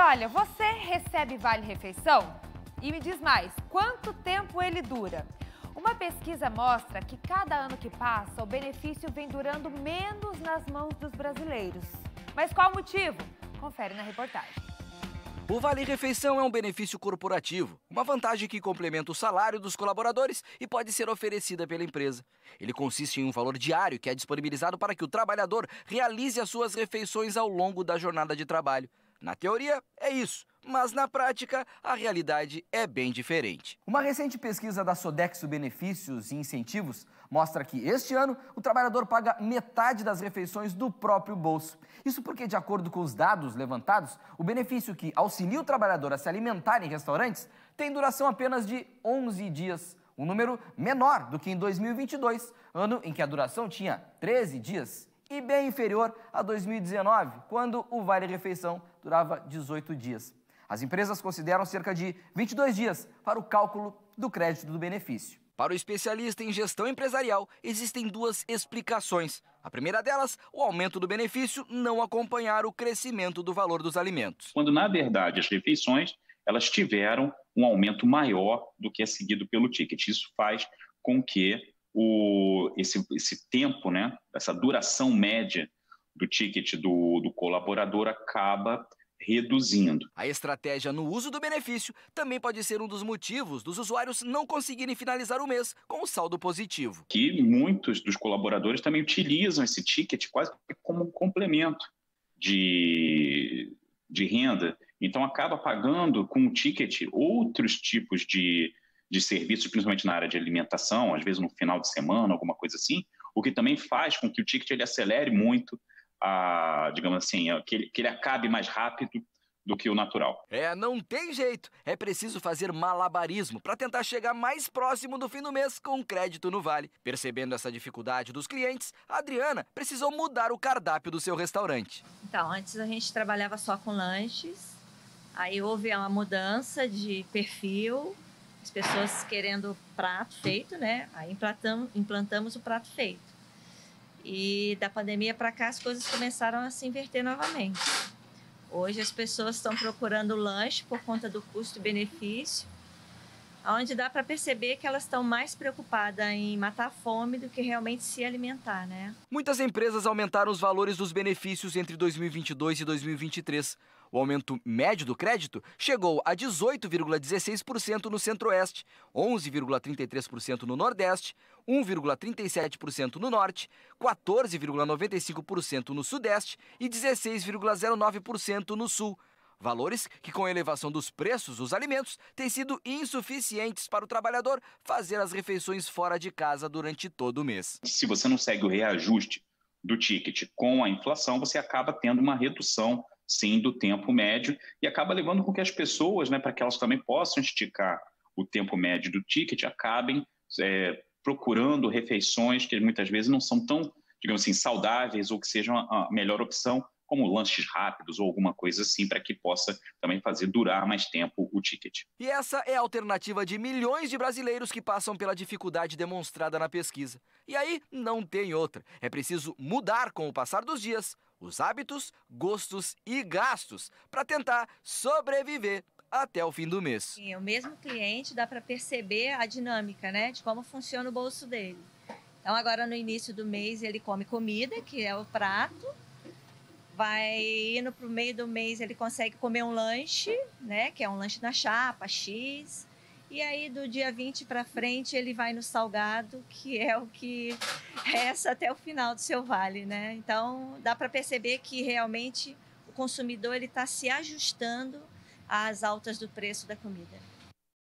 olha, você recebe vale refeição? E me diz mais, quanto tempo ele dura? Uma pesquisa mostra que cada ano que passa, o benefício vem durando menos nas mãos dos brasileiros. Mas qual o motivo? Confere na reportagem. O Vale Refeição é um benefício corporativo, uma vantagem que complementa o salário dos colaboradores e pode ser oferecida pela empresa. Ele consiste em um valor diário que é disponibilizado para que o trabalhador realize as suas refeições ao longo da jornada de trabalho. Na teoria, é isso, mas na prática, a realidade é bem diferente. Uma recente pesquisa da Sodexo Benefícios e Incentivos mostra que, este ano, o trabalhador paga metade das refeições do próprio bolso. Isso porque, de acordo com os dados levantados, o benefício que auxilia o trabalhador a se alimentar em restaurantes tem duração apenas de 11 dias. Um número menor do que em 2022, ano em que a duração tinha 13 dias e bem inferior a 2019, quando o Vale Refeição durava 18 dias. As empresas consideram cerca de 22 dias para o cálculo do crédito do benefício. Para o especialista em gestão empresarial, existem duas explicações. A primeira delas, o aumento do benefício não acompanhar o crescimento do valor dos alimentos. Quando, na verdade, as refeições elas tiveram um aumento maior do que é seguido pelo ticket. Isso faz com que o, esse, esse tempo, né, essa duração média do ticket do, do colaborador acaba reduzindo. A estratégia no uso do benefício também pode ser um dos motivos dos usuários não conseguirem finalizar o mês com um saldo positivo. Que muitos dos colaboradores também utilizam esse ticket quase como um complemento de, de renda. Então acaba pagando com o ticket outros tipos de de serviços, principalmente na área de alimentação, às vezes no final de semana, alguma coisa assim, o que também faz com que o ticket ele acelere muito, a, digamos assim, a, que, ele, que ele acabe mais rápido do que o natural. É, não tem jeito. É preciso fazer malabarismo para tentar chegar mais próximo do fim do mês com crédito no Vale. Percebendo essa dificuldade dos clientes, a Adriana precisou mudar o cardápio do seu restaurante. Então, antes a gente trabalhava só com lanches. Aí houve uma mudança de perfil as pessoas querendo prato feito, né? Aí implantamos, implantamos o prato feito. E da pandemia para cá as coisas começaram a se inverter novamente. Hoje as pessoas estão procurando lanche por conta do custo-benefício onde dá para perceber que elas estão mais preocupadas em matar a fome do que realmente se alimentar, né? Muitas empresas aumentaram os valores dos benefícios entre 2022 e 2023. O aumento médio do crédito chegou a 18,16% no Centro-Oeste, 11,33% no Nordeste, 1,37% no Norte, 14,95% no Sudeste e 16,09% no Sul. Valores que, com a elevação dos preços dos alimentos, têm sido insuficientes para o trabalhador fazer as refeições fora de casa durante todo o mês. Se você não segue o reajuste do ticket com a inflação, você acaba tendo uma redução, sim, do tempo médio e acaba levando com que as pessoas, né, para que elas também possam esticar o tempo médio do ticket, acabem é, procurando refeições que muitas vezes não são tão, digamos assim, saudáveis ou que sejam a melhor opção como lanches rápidos ou alguma coisa assim, para que possa também fazer durar mais tempo o ticket. E essa é a alternativa de milhões de brasileiros que passam pela dificuldade demonstrada na pesquisa. E aí não tem outra. É preciso mudar com o passar dos dias os hábitos, gostos e gastos para tentar sobreviver até o fim do mês. Sim, o mesmo cliente dá para perceber a dinâmica, né, de como funciona o bolso dele. Então agora no início do mês ele come comida, que é o prato, vai indo para o meio do mês, ele consegue comer um lanche, né? Que é um lanche na chapa, X. E aí, do dia 20 para frente, ele vai no salgado, que é o que resta até o final do seu vale, né? Então, dá para perceber que realmente o consumidor ele está se ajustando às altas do preço da comida.